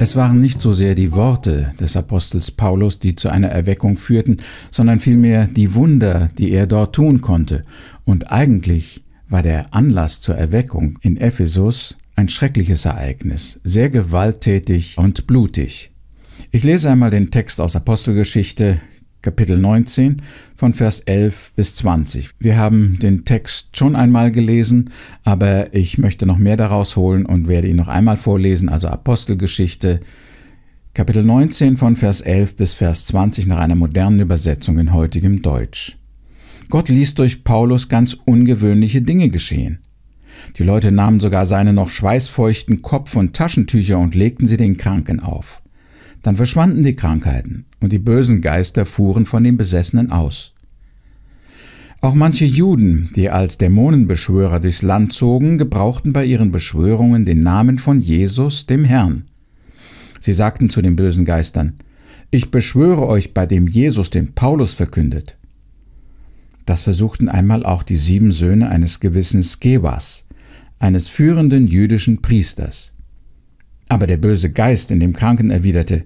Es waren nicht so sehr die Worte des Apostels Paulus, die zu einer Erweckung führten, sondern vielmehr die Wunder, die er dort tun konnte. Und eigentlich war der Anlass zur Erweckung in Ephesus ein schreckliches Ereignis, sehr gewalttätig und blutig. Ich lese einmal den Text aus Apostelgeschichte Kapitel 19 von Vers 11 bis 20. Wir haben den Text schon einmal gelesen, aber ich möchte noch mehr daraus holen und werde ihn noch einmal vorlesen, also Apostelgeschichte Kapitel 19 von Vers 11 bis Vers 20 nach einer modernen Übersetzung in heutigem Deutsch. Gott ließ durch Paulus ganz ungewöhnliche Dinge geschehen. Die Leute nahmen sogar seine noch schweißfeuchten Kopf und Taschentücher und legten sie den Kranken auf. Dann verschwanden die Krankheiten und die bösen Geister fuhren von den Besessenen aus. Auch manche Juden, die als Dämonenbeschwörer durchs Land zogen, gebrauchten bei ihren Beschwörungen den Namen von Jesus, dem Herrn. Sie sagten zu den bösen Geistern, Ich beschwöre euch bei dem Jesus, den Paulus verkündet. Das versuchten einmal auch die sieben Söhne eines gewissen Skewas, eines führenden jüdischen Priesters. Aber der böse Geist in dem Kranken erwiderte,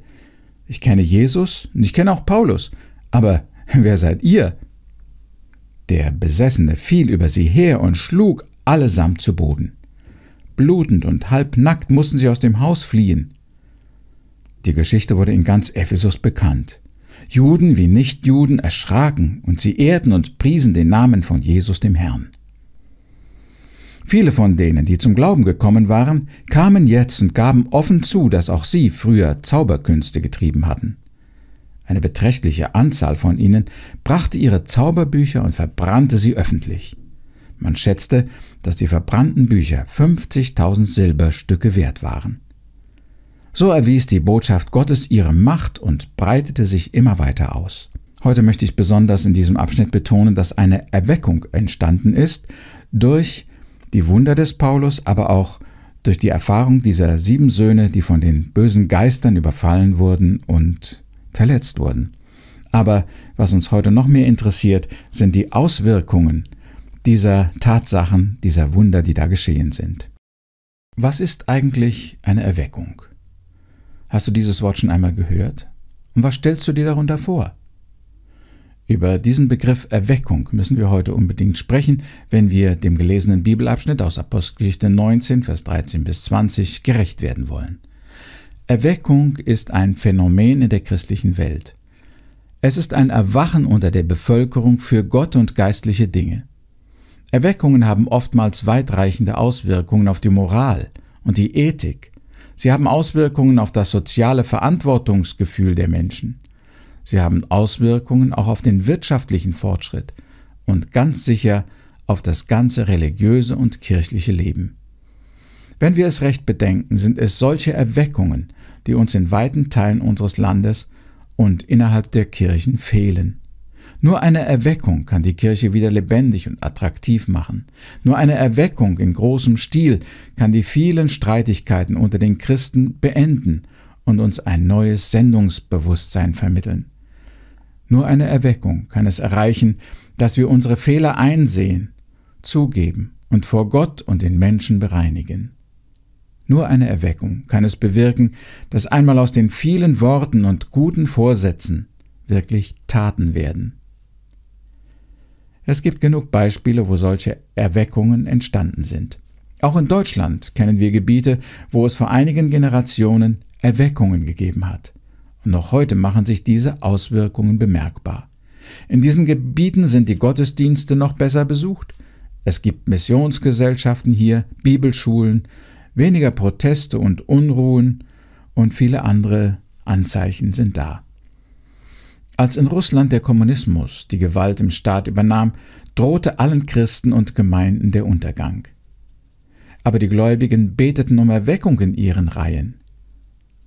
ich kenne Jesus und ich kenne auch Paulus, aber wer seid ihr? Der Besessene fiel über sie her und schlug allesamt zu Boden. Blutend und halbnackt mussten sie aus dem Haus fliehen. Die Geschichte wurde in ganz Ephesus bekannt. Juden wie Nichtjuden erschraken und sie ehrten und priesen den Namen von Jesus dem Herrn. Viele von denen, die zum Glauben gekommen waren, kamen jetzt und gaben offen zu, dass auch sie früher Zauberkünste getrieben hatten. Eine beträchtliche Anzahl von ihnen brachte ihre Zauberbücher und verbrannte sie öffentlich. Man schätzte, dass die verbrannten Bücher 50.000 Silberstücke wert waren. So erwies die Botschaft Gottes ihre Macht und breitete sich immer weiter aus. Heute möchte ich besonders in diesem Abschnitt betonen, dass eine Erweckung entstanden ist durch die Wunder des Paulus, aber auch durch die Erfahrung dieser sieben Söhne, die von den bösen Geistern überfallen wurden und verletzt wurden. Aber was uns heute noch mehr interessiert, sind die Auswirkungen dieser Tatsachen, dieser Wunder, die da geschehen sind. Was ist eigentlich eine Erweckung? Hast du dieses Wort schon einmal gehört? Und was stellst du dir darunter vor? Über diesen Begriff Erweckung müssen wir heute unbedingt sprechen, wenn wir dem gelesenen Bibelabschnitt aus Apostelgeschichte 19, Vers 13 bis 20 gerecht werden wollen. Erweckung ist ein Phänomen in der christlichen Welt. Es ist ein Erwachen unter der Bevölkerung für Gott und geistliche Dinge. Erweckungen haben oftmals weitreichende Auswirkungen auf die Moral und die Ethik. Sie haben Auswirkungen auf das soziale Verantwortungsgefühl der Menschen. Sie haben Auswirkungen auch auf den wirtschaftlichen Fortschritt und ganz sicher auf das ganze religiöse und kirchliche Leben. Wenn wir es recht bedenken, sind es solche Erweckungen, die uns in weiten Teilen unseres Landes und innerhalb der Kirchen fehlen. Nur eine Erweckung kann die Kirche wieder lebendig und attraktiv machen. Nur eine Erweckung in großem Stil kann die vielen Streitigkeiten unter den Christen beenden und uns ein neues Sendungsbewusstsein vermitteln. Nur eine Erweckung kann es erreichen, dass wir unsere Fehler einsehen, zugeben und vor Gott und den Menschen bereinigen. Nur eine Erweckung kann es bewirken, dass einmal aus den vielen Worten und guten Vorsätzen wirklich Taten werden. Es gibt genug Beispiele, wo solche Erweckungen entstanden sind. Auch in Deutschland kennen wir Gebiete, wo es vor einigen Generationen Erweckungen gegeben hat. Noch heute machen sich diese Auswirkungen bemerkbar. In diesen Gebieten sind die Gottesdienste noch besser besucht. Es gibt Missionsgesellschaften hier, Bibelschulen, weniger Proteste und Unruhen und viele andere Anzeichen sind da. Als in Russland der Kommunismus die Gewalt im Staat übernahm, drohte allen Christen und Gemeinden der Untergang. Aber die Gläubigen beteten um Erweckung in ihren Reihen.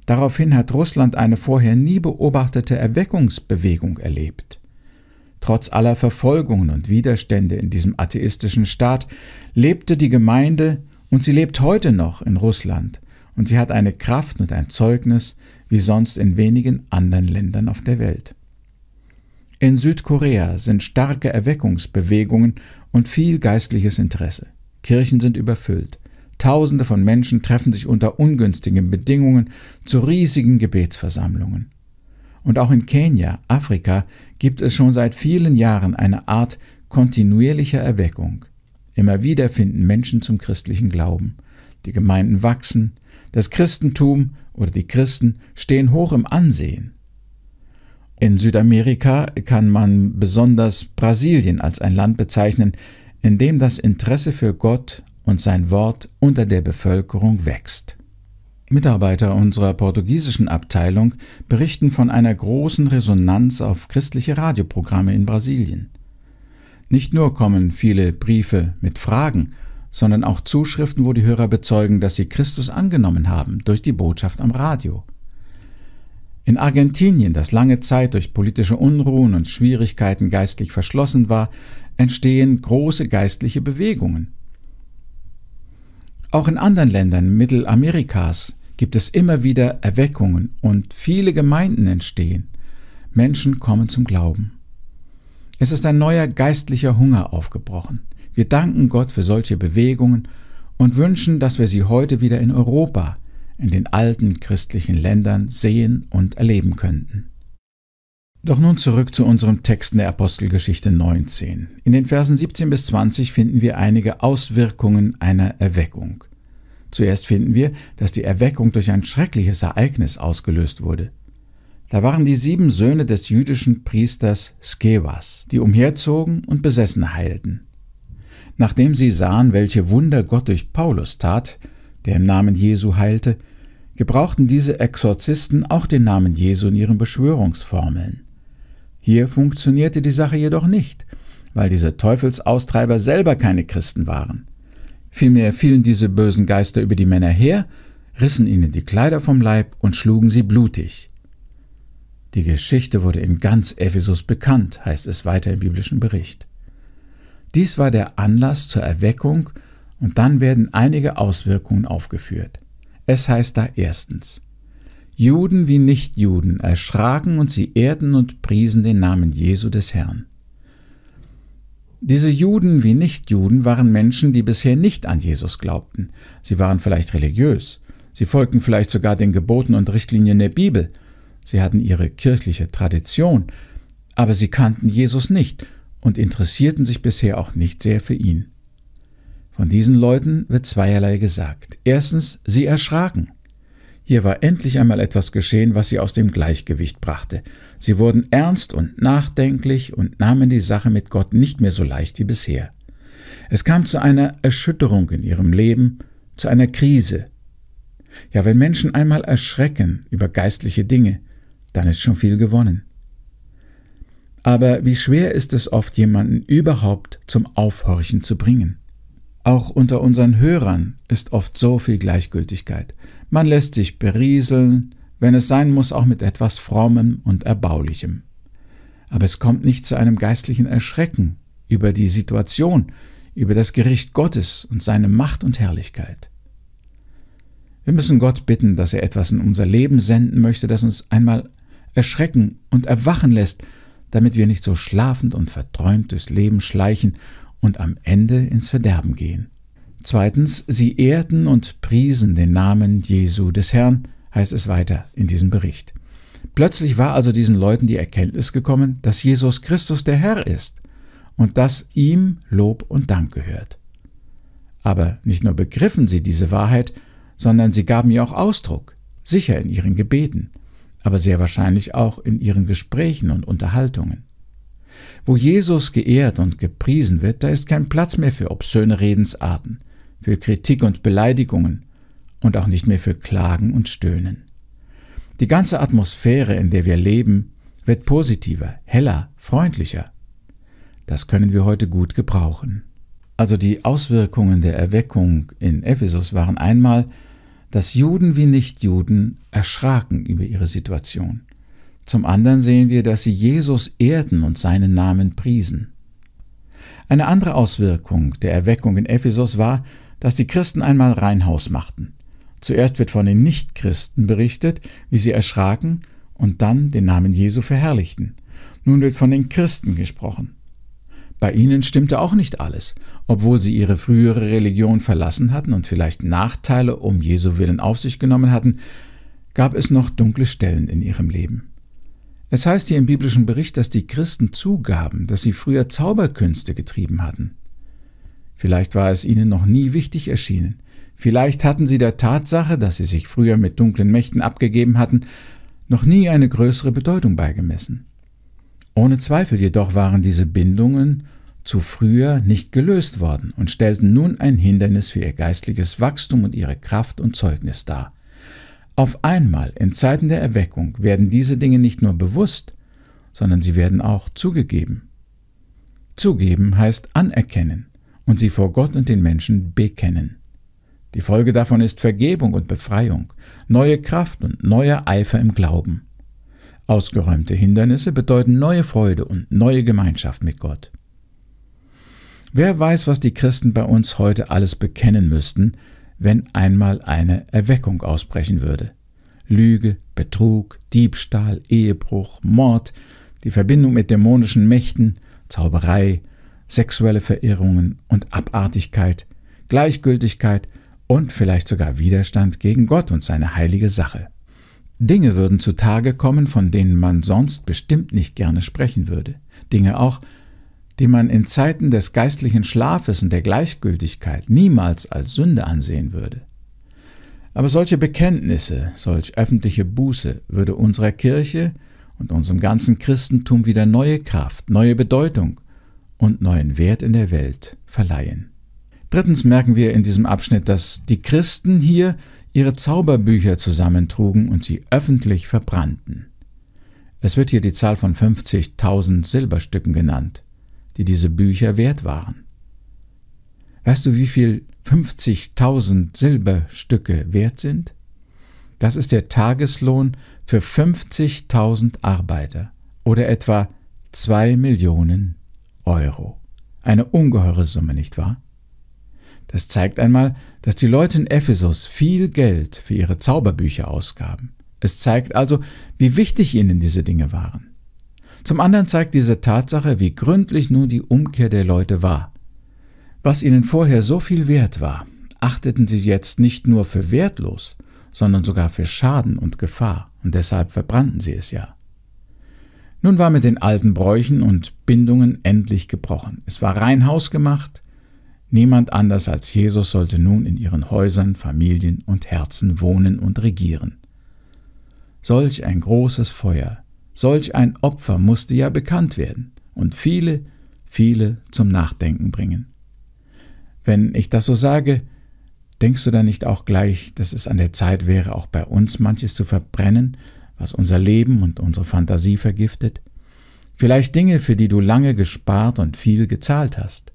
Daraufhin hat Russland eine vorher nie beobachtete Erweckungsbewegung erlebt. Trotz aller Verfolgungen und Widerstände in diesem atheistischen Staat lebte die Gemeinde und sie lebt heute noch in Russland und sie hat eine Kraft und ein Zeugnis wie sonst in wenigen anderen Ländern auf der Welt. In Südkorea sind starke Erweckungsbewegungen und viel geistliches Interesse. Kirchen sind überfüllt. Tausende von Menschen treffen sich unter ungünstigen Bedingungen zu riesigen Gebetsversammlungen. Und auch in Kenia, Afrika, gibt es schon seit vielen Jahren eine Art kontinuierlicher Erweckung. Immer wieder finden Menschen zum christlichen Glauben. Die Gemeinden wachsen, das Christentum oder die Christen stehen hoch im Ansehen. In Südamerika kann man besonders Brasilien als ein Land bezeichnen, in dem das Interesse für Gott und sein Wort unter der Bevölkerung wächst. Mitarbeiter unserer portugiesischen Abteilung berichten von einer großen Resonanz auf christliche Radioprogramme in Brasilien. Nicht nur kommen viele Briefe mit Fragen, sondern auch Zuschriften, wo die Hörer bezeugen, dass sie Christus angenommen haben durch die Botschaft am Radio. In Argentinien, das lange Zeit durch politische Unruhen und Schwierigkeiten geistlich verschlossen war, entstehen große geistliche Bewegungen. Auch in anderen Ländern Mittelamerikas gibt es immer wieder Erweckungen und viele Gemeinden entstehen. Menschen kommen zum Glauben. Es ist ein neuer geistlicher Hunger aufgebrochen. Wir danken Gott für solche Bewegungen und wünschen, dass wir sie heute wieder in Europa, in den alten christlichen Ländern sehen und erleben könnten. Doch nun zurück zu unserem Text in der Apostelgeschichte 19. In den Versen 17 bis 20 finden wir einige Auswirkungen einer Erweckung. Zuerst finden wir, dass die Erweckung durch ein schreckliches Ereignis ausgelöst wurde. Da waren die sieben Söhne des jüdischen Priesters Skevas, die umherzogen und besessen heilten. Nachdem sie sahen, welche Wunder Gott durch Paulus tat, der im Namen Jesu heilte, gebrauchten diese Exorzisten auch den Namen Jesu in ihren Beschwörungsformeln. Hier funktionierte die Sache jedoch nicht, weil diese Teufelsaustreiber selber keine Christen waren. Vielmehr fielen diese bösen Geister über die Männer her, rissen ihnen die Kleider vom Leib und schlugen sie blutig. Die Geschichte wurde in ganz Ephesus bekannt, heißt es weiter im biblischen Bericht. Dies war der Anlass zur Erweckung und dann werden einige Auswirkungen aufgeführt. Es heißt da erstens, Juden wie Nichtjuden erschraken und sie ehrten und priesen den Namen Jesu des Herrn. Diese Juden wie Nichtjuden waren Menschen, die bisher nicht an Jesus glaubten. Sie waren vielleicht religiös, sie folgten vielleicht sogar den Geboten und Richtlinien der Bibel, sie hatten ihre kirchliche Tradition, aber sie kannten Jesus nicht und interessierten sich bisher auch nicht sehr für ihn. Von diesen Leuten wird zweierlei gesagt. Erstens, sie erschraken. Hier war endlich einmal etwas geschehen, was sie aus dem Gleichgewicht brachte. Sie wurden ernst und nachdenklich und nahmen die Sache mit Gott nicht mehr so leicht wie bisher. Es kam zu einer Erschütterung in ihrem Leben, zu einer Krise. Ja, wenn Menschen einmal erschrecken über geistliche Dinge, dann ist schon viel gewonnen. Aber wie schwer ist es oft, jemanden überhaupt zum Aufhorchen zu bringen? Auch unter unseren Hörern ist oft so viel Gleichgültigkeit. Man lässt sich berieseln, wenn es sein muss, auch mit etwas Frommem und Erbaulichem. Aber es kommt nicht zu einem geistlichen Erschrecken über die Situation, über das Gericht Gottes und seine Macht und Herrlichkeit. Wir müssen Gott bitten, dass er etwas in unser Leben senden möchte, das uns einmal erschrecken und erwachen lässt, damit wir nicht so schlafend und verträumt durchs Leben schleichen und am Ende ins Verderben gehen. Zweitens, sie ehrten und priesen den Namen Jesu des Herrn, heißt es weiter in diesem Bericht. Plötzlich war also diesen Leuten die Erkenntnis gekommen, dass Jesus Christus der Herr ist und dass ihm Lob und Dank gehört. Aber nicht nur begriffen sie diese Wahrheit, sondern sie gaben ihr auch Ausdruck, sicher in ihren Gebeten, aber sehr wahrscheinlich auch in ihren Gesprächen und Unterhaltungen. Wo Jesus geehrt und gepriesen wird, da ist kein Platz mehr für obszöne Redensarten, für Kritik und Beleidigungen und auch nicht mehr für Klagen und Stöhnen. Die ganze Atmosphäre, in der wir leben, wird positiver, heller, freundlicher. Das können wir heute gut gebrauchen. Also die Auswirkungen der Erweckung in Ephesus waren einmal, dass Juden wie Nichtjuden erschraken über ihre Situation. Zum anderen sehen wir, dass sie Jesus ehrten und seinen Namen priesen. Eine andere Auswirkung der Erweckung in Ephesus war, dass die Christen einmal Reinhaus machten. Zuerst wird von den Nichtchristen berichtet, wie sie erschraken und dann den Namen Jesu verherrlichten. Nun wird von den Christen gesprochen. Bei ihnen stimmte auch nicht alles, obwohl sie ihre frühere Religion verlassen hatten und vielleicht Nachteile um Jesu willen auf sich genommen hatten, gab es noch dunkle Stellen in ihrem Leben. Es heißt hier im biblischen Bericht, dass die Christen zugaben, dass sie früher Zauberkünste getrieben hatten. Vielleicht war es ihnen noch nie wichtig erschienen. Vielleicht hatten sie der Tatsache, dass sie sich früher mit dunklen Mächten abgegeben hatten, noch nie eine größere Bedeutung beigemessen. Ohne Zweifel jedoch waren diese Bindungen zu früher nicht gelöst worden und stellten nun ein Hindernis für ihr geistliches Wachstum und ihre Kraft und Zeugnis dar. Auf einmal, in Zeiten der Erweckung, werden diese Dinge nicht nur bewusst, sondern sie werden auch zugegeben. Zugeben heißt anerkennen, und sie vor Gott und den Menschen bekennen. Die Folge davon ist Vergebung und Befreiung, neue Kraft und neuer Eifer im Glauben. Ausgeräumte Hindernisse bedeuten neue Freude und neue Gemeinschaft mit Gott. Wer weiß, was die Christen bei uns heute alles bekennen müssten, wenn einmal eine Erweckung ausbrechen würde. Lüge, Betrug, Diebstahl, Ehebruch, Mord, die Verbindung mit dämonischen Mächten, Zauberei, sexuelle Verirrungen und Abartigkeit, Gleichgültigkeit und vielleicht sogar Widerstand gegen Gott und seine heilige Sache. Dinge würden zutage kommen, von denen man sonst bestimmt nicht gerne sprechen würde. Dinge auch, die man in Zeiten des geistlichen Schlafes und der Gleichgültigkeit niemals als Sünde ansehen würde. Aber solche Bekenntnisse, solch öffentliche Buße würde unserer Kirche und unserem ganzen Christentum wieder neue Kraft, neue Bedeutung und neuen Wert in der Welt verleihen. Drittens merken wir in diesem Abschnitt, dass die Christen hier ihre Zauberbücher zusammentrugen und sie öffentlich verbrannten. Es wird hier die Zahl von 50.000 Silberstücken genannt, die diese Bücher wert waren. Weißt du, wie viel 50.000 Silberstücke wert sind? Das ist der Tageslohn für 50.000 Arbeiter oder etwa 2 Millionen Euro. Eine ungeheure Summe, nicht wahr? Das zeigt einmal, dass die Leute in Ephesus viel Geld für ihre Zauberbücher ausgaben. Es zeigt also, wie wichtig ihnen diese Dinge waren. Zum anderen zeigt diese Tatsache, wie gründlich nun die Umkehr der Leute war. Was ihnen vorher so viel wert war, achteten sie jetzt nicht nur für wertlos, sondern sogar für Schaden und Gefahr, und deshalb verbrannten sie es ja. Nun war mit den alten Bräuchen und Bindungen endlich gebrochen. Es war rein Haus gemacht. Niemand anders als Jesus sollte nun in ihren Häusern, Familien und Herzen wohnen und regieren. Solch ein großes Feuer, solch ein Opfer musste ja bekannt werden und viele, viele zum Nachdenken bringen. Wenn ich das so sage, denkst du dann nicht auch gleich, dass es an der Zeit wäre, auch bei uns manches zu verbrennen was unser Leben und unsere Fantasie vergiftet, vielleicht Dinge, für die du lange gespart und viel gezahlt hast.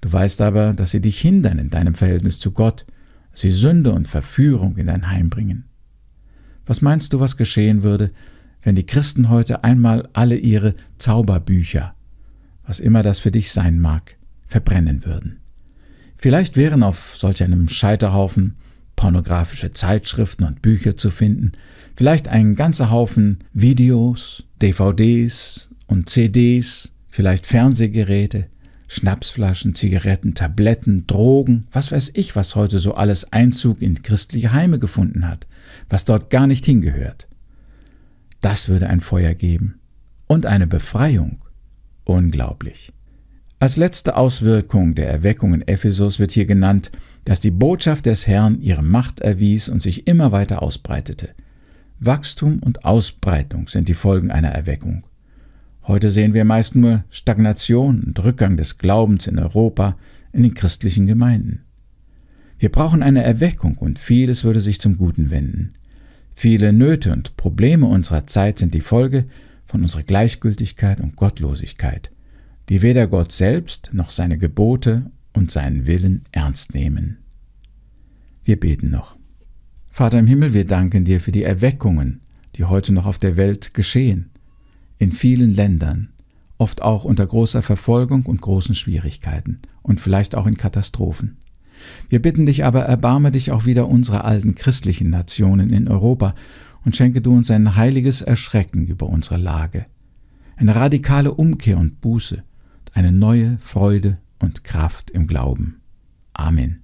Du weißt aber, dass sie dich hindern in deinem Verhältnis zu Gott, sie Sünde und Verführung in dein Heim bringen. Was meinst du, was geschehen würde, wenn die Christen heute einmal alle ihre Zauberbücher, was immer das für dich sein mag, verbrennen würden? Vielleicht wären auf solch einem Scheiterhaufen pornografische Zeitschriften und Bücher zu finden, vielleicht ein ganzer Haufen Videos, DVDs und CDs, vielleicht Fernsehgeräte, Schnapsflaschen, Zigaretten, Tabletten, Drogen, was weiß ich, was heute so alles Einzug in christliche Heime gefunden hat, was dort gar nicht hingehört. Das würde ein Feuer geben und eine Befreiung. Unglaublich. Als letzte Auswirkung der Erweckung in Ephesus wird hier genannt, dass die Botschaft des Herrn ihre Macht erwies und sich immer weiter ausbreitete. Wachstum und Ausbreitung sind die Folgen einer Erweckung. Heute sehen wir meist nur Stagnation und Rückgang des Glaubens in Europa, in den christlichen Gemeinden. Wir brauchen eine Erweckung und vieles würde sich zum Guten wenden. Viele Nöte und Probleme unserer Zeit sind die Folge von unserer Gleichgültigkeit und Gottlosigkeit, die weder Gott selbst noch seine Gebote und seinen Willen ernst nehmen. Wir beten noch. Vater im Himmel, wir danken dir für die Erweckungen, die heute noch auf der Welt geschehen, in vielen Ländern, oft auch unter großer Verfolgung und großen Schwierigkeiten und vielleicht auch in Katastrophen. Wir bitten dich aber, erbarme dich auch wieder unserer alten christlichen Nationen in Europa und schenke du uns ein heiliges Erschrecken über unsere Lage, eine radikale Umkehr und Buße, eine neue Freude und Kraft im Glauben. Amen.